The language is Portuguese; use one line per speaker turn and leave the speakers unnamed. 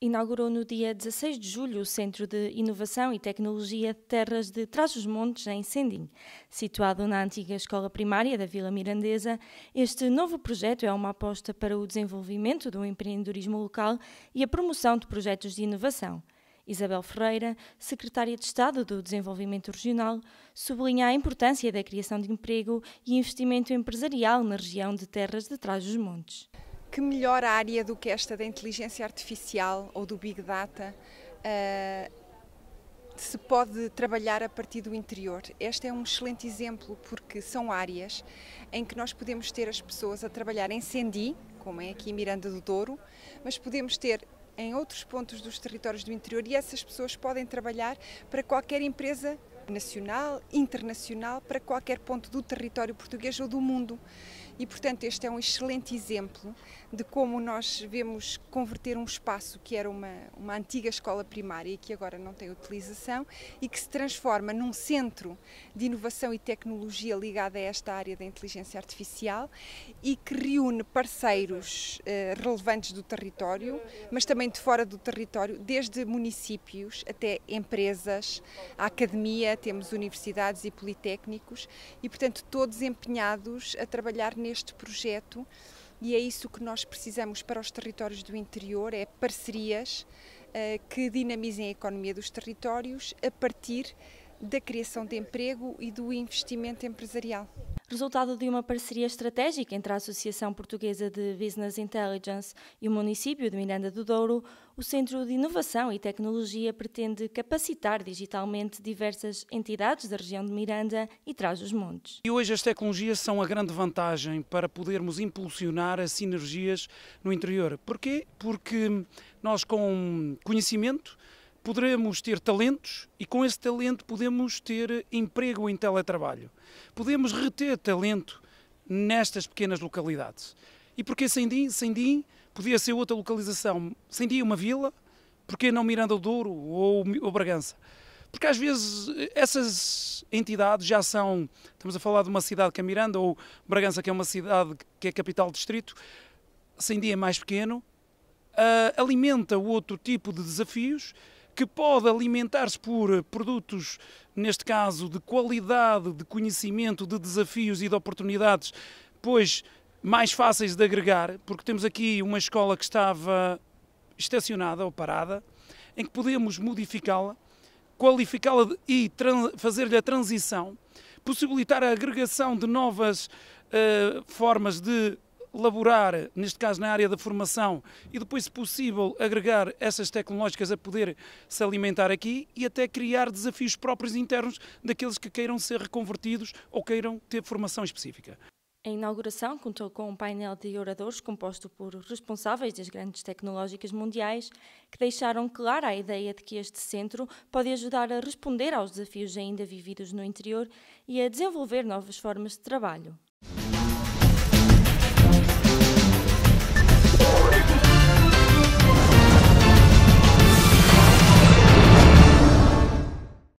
inaugurou no dia 16 de julho o Centro de Inovação e Tecnologia Terras de Trás-os-Montes, em Sendim. Situado na antiga escola primária da Vila Mirandesa, este novo projeto é uma aposta para o desenvolvimento do empreendedorismo local e a promoção de projetos de inovação. Isabel Ferreira, secretária de Estado do Desenvolvimento Regional, sublinha a importância da criação de emprego e investimento empresarial na região de Terras de Trás-os-Montes
que melhor área do que esta da inteligência artificial ou do Big Data uh, se pode trabalhar a partir do interior. Este é um excelente exemplo porque são áreas em que nós podemos ter as pessoas a trabalhar em Sendi, como é aqui em Miranda do Douro, mas podemos ter em outros pontos dos territórios do interior e essas pessoas podem trabalhar para qualquer empresa nacional, internacional, para qualquer ponto do território português ou do mundo. E, portanto, este é um excelente exemplo de como nós vemos converter um espaço que era uma, uma antiga escola primária e que agora não tem utilização e que se transforma num centro de inovação e tecnologia ligado a esta área da inteligência artificial e que reúne parceiros eh, relevantes do território, mas também de fora do território, desde municípios até empresas, a academia, temos universidades e politécnicos e, portanto, todos empenhados a trabalhar neste projeto. E é isso que nós precisamos para os territórios do interior, é parcerias uh, que dinamizem a economia dos territórios a partir da criação de emprego e do investimento empresarial resultado de uma parceria estratégica
entre a Associação Portuguesa de Business Intelligence e o município de Miranda do Douro, o Centro de Inovação e Tecnologia pretende capacitar digitalmente diversas entidades da região de Miranda e Trás-os-Montes.
E hoje as tecnologias são a grande vantagem para podermos impulsionar as sinergias no interior. Porquê? Porque nós com conhecimento poderemos ter talentos e com esse talento podemos ter emprego em teletrabalho. Podemos reter talento nestas pequenas localidades. E porque Sendim, Sendim podia ser outra localização. Sendim é uma vila, porque não Miranda do Douro ou, ou Bragança? Porque às vezes eh, essas entidades já são, estamos a falar de uma cidade que é Miranda ou Bragança que é uma cidade que é capital distrito, Sendim é mais pequeno, uh, alimenta outro tipo de desafios que pode alimentar-se por eh, produtos, neste caso, de qualidade, de conhecimento, de desafios e de oportunidades, pois mais fáceis de agregar, porque temos aqui uma escola que estava estacionada ou parada, em que podemos modificá-la, qualificá-la e fazer-lhe a transição, possibilitar a agregação de novas uh, formas de laborar, neste caso na área da formação, e depois, se possível, agregar essas tecnológicas a poder se alimentar aqui e até criar desafios próprios internos daqueles que queiram ser reconvertidos ou queiram ter formação específica.
A inauguração contou com um painel de oradores composto por responsáveis das grandes tecnológicas mundiais, que deixaram clara a ideia de que este centro pode ajudar a responder aos desafios ainda vividos no interior e a desenvolver novas formas de trabalho.